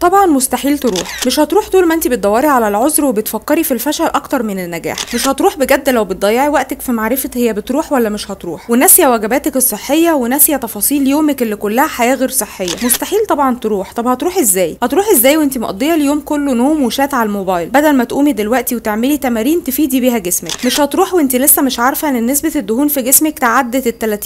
طبعا مستحيل تروح مش هتروح طول ما انت بتدوري على العذر وبتفكري في الفشل اكتر من النجاح مش هتروح بجد لو بتضيعي وقتك في معرفه هي بتروح ولا مش هتروح وناسيه وجباتك الصحيه وناسيه تفاصيل يومك اللي كلها حياه غير صحيه مستحيل طبعا تروح طب هتروح ازاي هتروح ازاي وانت مقضيه اليوم كله نوم وشات على الموبايل بدل ما تقومي دلوقتي وتعملي تمارين تفيدي بيها جسمك مش هتروح وانت لسه مش عارفه ان نسبه الدهون في جسمك تعدت ال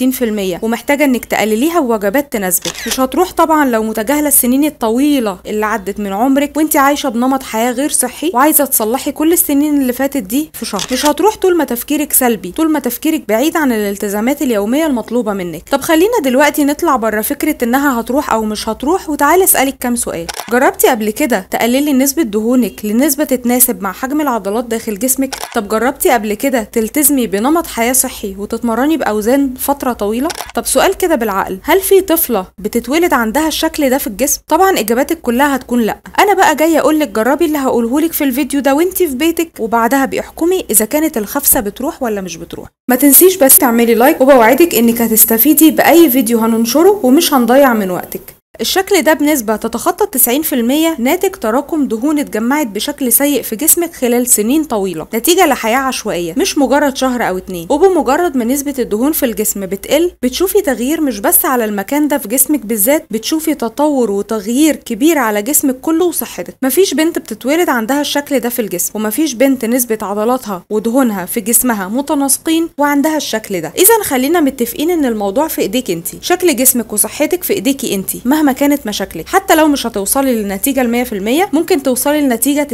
30% ومحتاجه انك تقلليها بوجبات تناسبك مش هتروح طبعا لو متجاهله السنين الطويله اللي اللي عدت من عمرك وانت عايشه بنمط حياه غير صحي وعايزه تصلحي كل السنين اللي فاتت دي في شهر مش هتروح طول ما تفكيرك سلبي طول ما تفكيرك بعيد عن الالتزامات اليوميه المطلوبه منك طب خلينا دلوقتي نطلع بره فكره انها هتروح او مش هتروح وتعالى اسالك كام سؤال جربتي قبل كده تقللي نسبه دهونك لنسبه تتناسب مع حجم العضلات داخل جسمك طب جربتي قبل كده تلتزمي بنمط حياه صحي وتتمرني باوزان فتره طويله طب سؤال كده بالعقل هل في طفله بتتولد عندها الشكل ده في الجسم طبعا اجاباتك كلها هتكون لا انا بقى جايه اقول لك جربي اللي هقوله لك في الفيديو ده وانت في بيتك وبعدها بيحكمي اذا كانت الخفسه بتروح ولا مش بتروح ما تنسيش بس تعملي لايك وبوعدك انك هتستفيدي باي فيديو هننشره ومش هنضيع من وقتك الشكل ده بنسبة تتخطى 90% ناتج تراكم دهون اتجمعت بشكل سيء في جسمك خلال سنين طويلة نتيجة لحياة عشوائية مش مجرد شهر أو اتنين وبمجرد ما نسبة الدهون في الجسم بتقل بتشوفي تغيير مش بس على المكان ده في جسمك بالذات بتشوفي تطور وتغيير كبير على جسمك كله وصحتك مفيش بنت بتتولد عندها الشكل ده في الجسم ومفيش بنت نسبة عضلاتها ودهونها في جسمها متناسقين وعندها الشكل ده إذا خلينا متفقين إن الموضوع في إيديك أنت شكل جسمك وصحتك في إيديكي أنت مهما مهما كانت مشاكلك حتى لو مش هتوصلي للنتيجه ال 100% ممكن توصلي لنتيجه 90%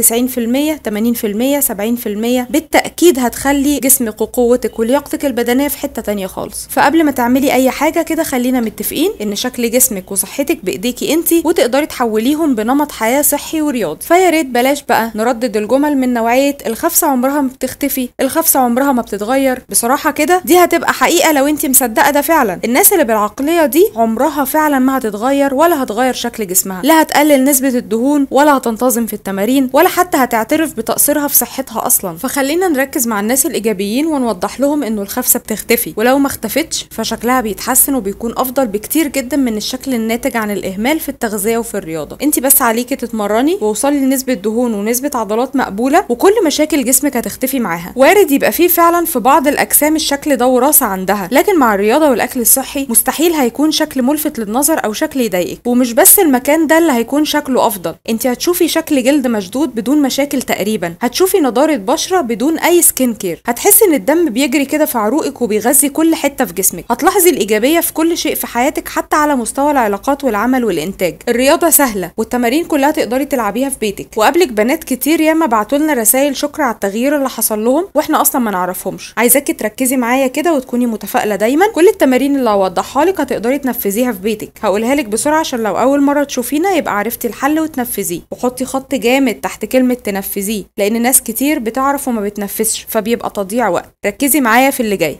80% 70% بالتاكيد هتخلي جسمك وقوتك ولياقتك البدنيه في حته تانية خالص فقبل ما تعملي اي حاجه كده خلينا متفقين ان شكل جسمك وصحتك بايديكي انت وتقدري تحوليهم بنمط حياه صحي ورياضي فيا ريت بلاش بقى نردد الجمل من نوعيه الخفسه عمرها ما بتختفي الخفسه عمرها ما بتتغير بصراحه كده دي هتبقى حقيقه لو انت مصدقه ده فعلا الناس اللي بالعقليه دي عمرها فعلا ما هتتغير ولا هتغير شكل جسمها لا هتقلل نسبة الدهون ولا هتنتظم في التمارين ولا حتى هتعترف بتقصيرها في صحتها اصلا فخلينا نركز مع الناس الايجابيين ونوضح لهم انه الخفسة بتختفي ولو ما اختفتش فشكلها بيتحسن وبيكون افضل بكتير جدا من الشكل الناتج عن الاهمال في التغذية وفي الرياضة انت بس عليكي تتمرني ووصلي لنسبة دهون ونسبة عضلات مقبولة وكل مشاكل جسمك هتختفي معاها وارد يبقى فيه فعلا في بعض الاجسام الشكل ده وراثة عندها لكن مع الرياضة والاكل الصحي مستحيل هيكون شكل ملفت للنظر او شكل يضايق حقيقي ومش بس المكان ده اللي هيكون شكله افضل انت هتشوفي شكل جلد مشدود بدون مشاكل تقريبا هتشوفي نضاره بشره بدون اي سكين كير هتحسي ان الدم بيجري كده في عروقك وبيغذي كل حته في جسمك هتلاحظي الايجابيه في كل شيء في حياتك حتى على مستوى العلاقات والعمل والانتاج الرياضه سهله والتمارين كلها تقدري تلعبيها في بيتك وقابلك بنات كتير ياما بعتوا لنا رسائل شكر على التغيير اللي حصل لهم واحنا اصلا ما نعرفهمش عايزاكي تركزي معايا كده وتكوني متفائله دايما كل التمارين اللي هوضحها لك هتقدري تنفذيها في بيتك هقولها لك بسرعه عشان لو اول مره تشوفينا يبقى عرفتي الحل وتنفذيه وحطي خط جامد تحت كلمه تنفذيه لان ناس كتير بتعرف وما بتنفذش فبيبقى تضييع وقت ركزي معايا في اللي جاي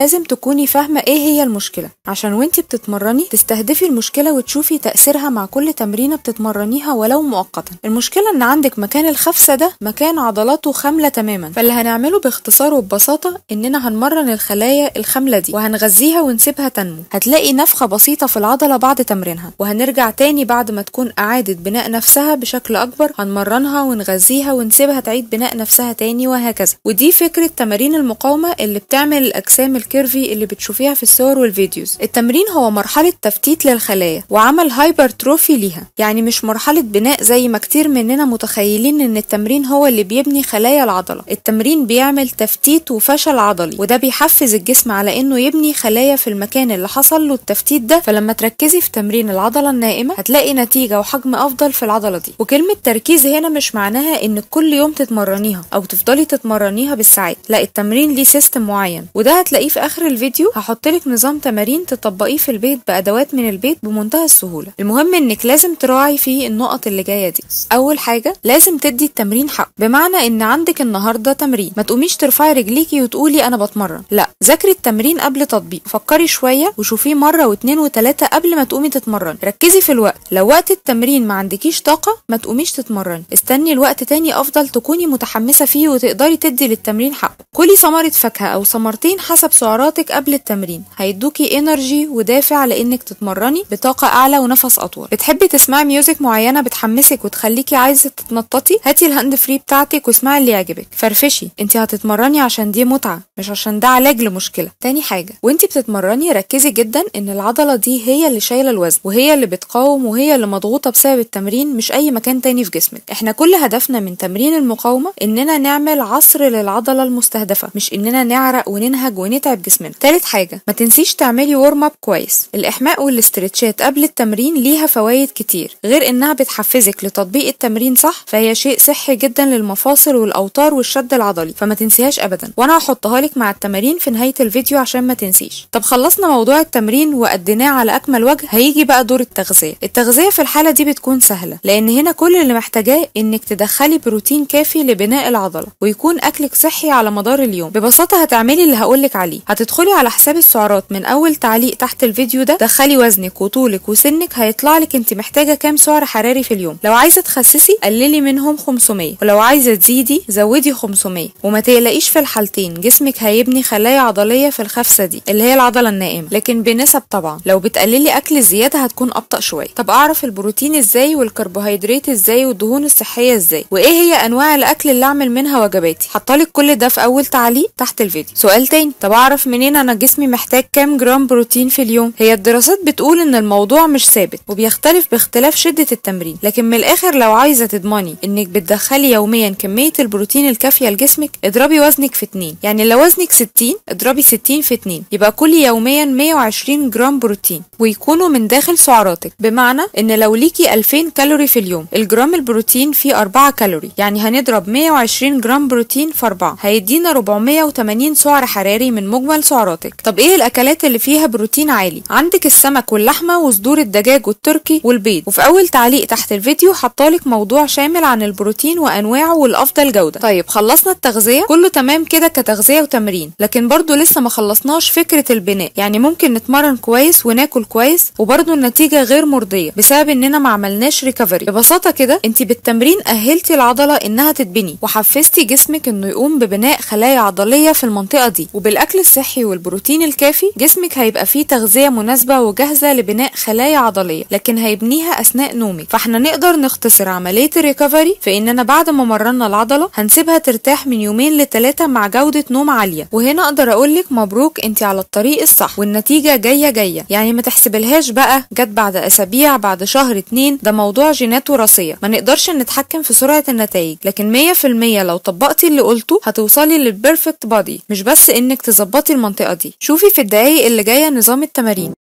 لازم تكوني فاهمة ايه هي المشكلة عشان وانتي بتتمرني تستهدفي المشكلة وتشوفي تأثيرها مع كل تمرينة بتتمرنيها ولو مؤقتا المشكلة ان عندك مكان الخفسة ده مكان عضلاته خاملة تماما فاللي هنعمله باختصار وببساطة اننا هنمرن الخلايا الخاملة دي وهنغذيها ونسيبها تنمو هتلاقي نفخة بسيطة في العضلة بعد تمرينها وهنرجع تاني بعد ما تكون أعادت بناء نفسها بشكل أكبر هنمرنها ونغذيها ونسيبها تعيد بناء نفسها تاني وهكذا ودي فكرة تمارين المقاومة اللي بتعمل الأجسام الكيرفي اللي بتشوفيها في الصور والفيديوز التمرين هو مرحلة تفتيت للخلايا وعمل هايبر تروفي ليها يعني مش مرحلة بناء زي ما كتير مننا متخيلين ان التمرين هو اللي بيبني خلايا العضلة التمرين بيعمل تفتيت وفشل عضلي وده بيحفز الجسم على انه يبني خلايا في المكان اللي حصل له التفتيت ده فلما تركزي في تمرين العضلة النائمة هتلاقي نتيجة وحجم افضل في العضلة دي وكلمة تركيز هنا مش معناها ان كل يوم تتمرنيها او تفضلي تتمرنيها بالساعات لا التمرين ليه سيستم معين وده هتلاقيه في اخر الفيديو هحط لك نظام تمارين تطبقيه في البيت بادوات من البيت بمنتهى السهوله المهم انك لازم تراعي في النقط اللي جايه دي اول حاجه لازم تدي التمرين حق بمعنى ان عندك النهارده تمرين ما تقوميش ترفعي رجليكي وتقولي انا بتمرن لا ذاكري التمرين قبل تطبيق فكري شويه وشوفيه مره واتنين وتلاته قبل ما تقومي تتمرني ركزي في الوقت لو وقت التمرين ما عندكيش طاقه ما تقوميش تتمرني استني الوقت تاني افضل تكوني متحمسه فيه وتقدري تدي للتمرين حقه كلي ثمره فاكهه او ثمرتين حسب سرعة سعراتك قبل التمرين هيدوكي انرجي ودافع لانك تتمرني بطاقه اعلى ونفس اطول بتحبي تسمعي ميوزك معينه بتحمسك وتخليكي عايزه تتنططي هاتي الهاند فري بتاعتك واسمعي اللي يعجبك فرفشي انت هتتمرني عشان دي متعه مش عشان ده علاج لمشكله تاني حاجه وانت بتتمرني ركزي جدا ان العضله دي هي اللي شايله الوزن وهي اللي بتقاوم وهي اللي مضغوطه بسبب التمرين مش اي مكان تاني في جسمك احنا كل هدفنا من تمرين المقاومه اننا نعمل عصر للعضله المستهدفه مش اننا نعرق وننهج ونتعب جسمنا تالت حاجة ما تنسيش تعملي ورم اب كويس الاحماء والاسترتشات قبل التمرين ليها فوائد كتير غير انها بتحفزك لتطبيق التمرين صح فهي شيء صحي جدا للمفاصل والاوتار والشد العضلي فما تنسيهاش ابدا وانا هحطها لك مع التمارين في نهاية الفيديو عشان ما تنسيش طب خلصنا موضوع التمرين وأديناه على اكمل وجه هيجي بقى دور التغذية التغذية في الحالة دي بتكون سهلة لان هنا كل اللي محتاجاه انك تدخلي بروتين كافي لبناء العضلة ويكون اكلك صحي على مدار اليوم ببساطة هتعملي اللي هقولك عليه هتدخلي على حساب السعرات من اول تعليق تحت الفيديو ده دخلي وزنك وطولك وسنك هيطلع لك انت محتاجه كام سعر حراري في اليوم لو عايزه تخسسي قللي منهم 500 ولو عايزه تزيدي زودي 500 وما تقلقيش في الحالتين جسمك هيبني خلايا عضليه في الخفسه دي اللي هي العضله النائمه لكن بنسب طبعا لو بتقللي اكل زياده هتكون ابطا شويه طب اعرف البروتين ازاي والكربوهيدرات ازاي والدهون الصحيه ازاي وايه هي انواع الاكل اللي اعمل منها وجباتي حطالك كل ده في اول تعليق تحت الفيديو سؤال تاني طب اعرف اعرف منين انا جسمي محتاج كام جرام بروتين في اليوم هي الدراسات بتقول ان الموضوع مش ثابت وبيختلف باختلاف شده التمرين لكن من الاخر لو عايزه تضمني انك بتدخلي يوميا كميه البروتين الكافيه لجسمك اضربي وزنك في 2 يعني لو وزنك 60 اضربي 60 في 2 يبقى كلي يوميا 120 جرام بروتين ويكونوا من داخل سعراتك بمعنى ان لو ليكي 2000 كالوري في اليوم الجرام البروتين فيه 4 كالوري يعني هنضرب 120 جرام بروتين في 4 هيدينا 480 سعر حراري من مجمل أجمل سعراتك طب إيه الأكلات اللي فيها بروتين عالي عندك السمك واللحمة وصدور الدجاج والتركي والبيض وفي أول تعليق تحت الفيديو حطالك موضوع شامل عن البروتين وأنواعه والأفضل جودة طيب خلصنا التغذية كله تمام كده كتغذية وتمرين لكن برضو لسه ما خلصناش فكرة البناء يعني ممكن نتمرن كويس وناكل كويس وبرضو النتيجة غير مرضية بسبب إننا ما عملناش ريكفري ببساطة كده أنت بالتمرين أهلتي العضلة إنها تتبني وحفزتي جسمك إنه يقوم ببناء خلايا عضلية في المنطقة دي وبالأكل الصحي والبروتين الكافي جسمك هيبقى فيه تغذية مناسبة وجاهزة لبناء خلايا عضلية لكن هيبنيها أثناء نومك فاحنا نقدر نختصر عملية الريكفري في إننا بعد ما مرنا العضلة هنسيبها ترتاح من يومين لتلاتة مع جودة نوم عالية وهنا أقدر أقولك مبروك أنت على الطريق الصح والنتيجة جاية جاية يعني ما تحسبلهاش بقى جت بعد أسابيع بعد شهر اتنين ده موضوع جينات وراثية ما نقدرش نتحكم في سرعة النتائج لكن 100% لو طبقتي اللي قلته هتوصلي للبيرفكت بادي مش بس إنك تظبطي ظبطي المنطقة دي شوفي في الدقايق اللي جاية نظام التمارين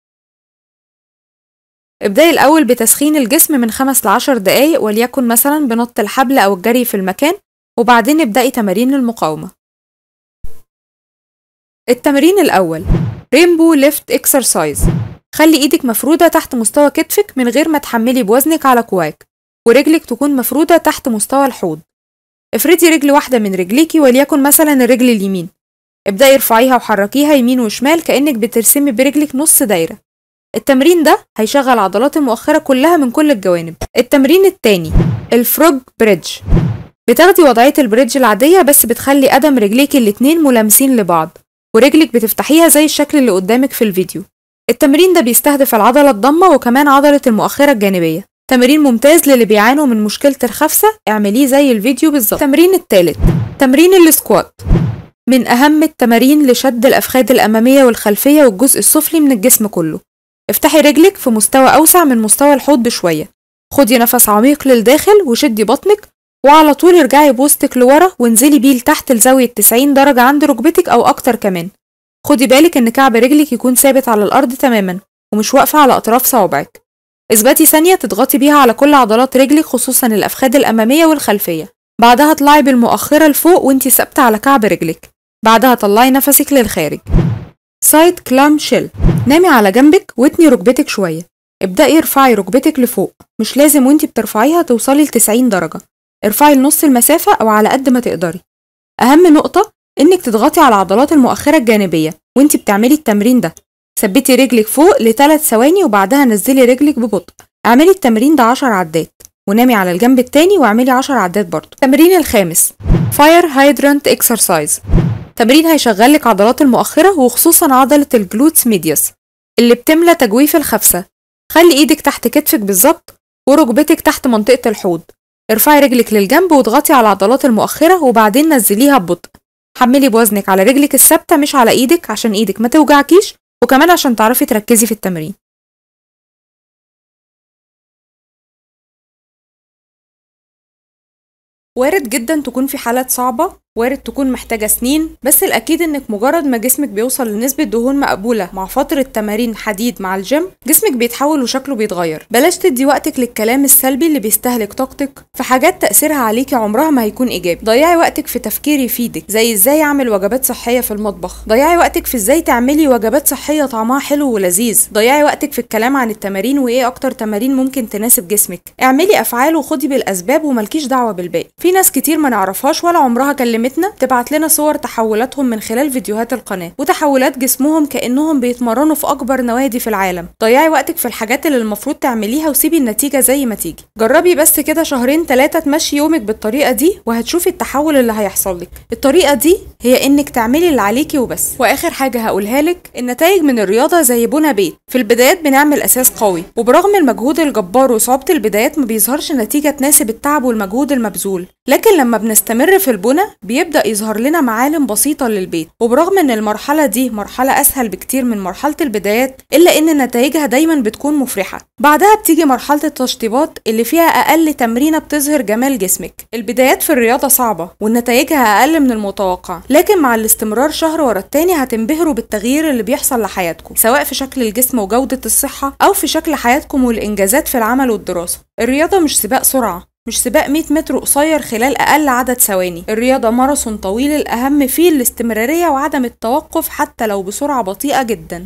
ابدأي الأول بتسخين الجسم من 5 ل 10 دقايق وليكن مثلا بنط الحبل أو الجري في المكان وبعدين ابدأي تمارين المقاومة التمرين الأول ريمبو ليفت اكسرسايز خلي ايدك مفرودة تحت مستوى كتفك من غير ما تحملي بوزنك على كواك ورجلك تكون مفرودة تحت مستوى الحوض افردي رجل واحدة من رجليكي وليكن مثلا الرجل اليمين ابدأي ارفعيها وحركيها يمين وشمال كأنك بترسمي برجلك نص دايرة التمرين ده هيشغل عضلات المؤخرة كلها من كل الجوانب التمرين التاني الفروج بريدج بتاخدي وضعية البريدج العادية بس بتخلي قدم رجليك الاتنين ملامسين لبعض ورجلك بتفتحيها زي الشكل اللي قدامك في الفيديو التمرين ده بيستهدف العضلة الضمة وكمان عضلة المؤخرة الجانبية تمرين ممتاز للي بيعانوا من مشكلة الخفسة اعمليه زي الفيديو بالظبط التمرين التالت تمرين السكوات من أهم التمارين لشد الأفخاذ الأمامية والخلفية والجزء السفلي من الجسم كله افتحي رجلك في مستوى أوسع من مستوى الحوض بشوية خدي نفس عميق للداخل وشدي بطنك وعلى طول ارجعي بوستك لورا وانزلي بيه لتحت لزاوية 90 درجة عند ركبتك أو أكتر كمان خدي بالك إن كعب رجلك يكون ثابت على الأرض تماما ومش واقفة على أطراف صوابعك اثبتي ثانية تضغطي بيها على كل عضلات رجلك خصوصا الأفخاذ الأمامية والخلفية بعدها اطلعي بالمؤخرة لفوق وانتي ثابتة على كعب رجلك بعدها طلعي نفسك للخارج سايد كلام شيل نامي على جنبك واتني ركبتك شوية ابدأي ارفعي ركبتك لفوق مش لازم وانتي بترفعيها توصلي لتسعين درجة ارفعي لنص المسافة أو على قد ما تقدري أهم نقطة إنك تضغطي على عضلات المؤخرة الجانبية وانتي بتعملي التمرين ده ثبتي رجلك فوق لثلاث ثواني وبعدها نزلي رجلك ببطء اعملي التمرين ده عشر عدات ونامي على الجنب التاني واعملي عشر عدات برضه التمرين الخامس فاير هايدرانت اكسرسايز التمرين هيشغل لك عضلات المؤخرة وخصوصا عضلة الجلوتس ميديوس اللي بتملى تجويف الخفسة خلي ايدك تحت كتفك بالظبط وركبتك تحت منطقة الحوض ارفعي رجلك للجنب واضغطي على عضلات المؤخرة وبعدين نزليها ببطء حملي بوزنك على رجلك الثابتة مش على ايدك عشان ايدك ما توجعكيش وكمان عشان تعرفي تركزي في التمرين وارد جدا تكون في حالات صعبة وارد تكون محتاجة سنين بس الأكيد إنك مجرد ما جسمك بيوصل لنسبة دهون مقبولة مع فترة تمارين حديد مع الجيم جسمك بيتحول وشكله بيتغير بلاش تدي وقتك للكلام السلبي اللي بيستهلك طاقتك في حاجات تأثيرها عليكي عمرها ما هيكون إيجابي ضيعي وقتك في تفكير يفيدك زي إزاي أعمل وجبات صحية في المطبخ ضيعي وقتك في إزاي تعملي وجبات صحية طعمها حلو ولذيذ ضيعي وقتك في الكلام عن التمارين وإيه أكتر تمارين ممكن تناسب جسمك اعملي أفعال وخدي بالأسباب وملكيش دعوة بالباقي في ناس كتير ما نعرفهاش ولا عمرها كلمت خدمتنا تبعت لنا صور تحولاتهم من خلال فيديوهات القناه وتحولات جسمهم كانهم بيتمرنوا في اكبر نوادي في العالم ضيعي وقتك في الحاجات اللي المفروض تعمليها وسيبي النتيجه زي ما تيجي جربي بس كده شهرين ثلاثه تمشي يومك بالطريقه دي وهتشوفي التحول اللي هيحصل لك الطريقه دي هي انك تعملي اللي عليكي وبس واخر حاجه هقولها لك النتائج من الرياضه زي بنى بيت في البدايات بنعمل اساس قوي وبرغم المجهود الجبار وصعوبه البدايات ما بيظهرش نتيجه تناسب التعب والمجهود المبذول لكن لما بنستمر في البنى بيبدأ يظهر لنا معالم بسيطة للبيت وبرغم ان المرحلة دي مرحلة اسهل بكتير من مرحلة البدايات الا ان نتائجها دايما بتكون مفرحة بعدها بتيجي مرحلة التشطيبات اللي فيها اقل تمرينة بتظهر جمال جسمك البدايات في الرياضة صعبة ونتائجها اقل من المتوقع لكن مع الاستمرار شهر ورا التاني هتنبهروا بالتغيير اللي بيحصل لحياتكم سواء في شكل الجسم وجودة الصحة او في شكل حياتكم والانجازات في العمل والدراسة الرياضة مش سباق سرعة مش سباق 100 متر قصير خلال أقل عدد ثواني الرياضة ماراثون طويل الأهم فيه الاستمرارية وعدم التوقف حتى لو بسرعة بطيئة جدا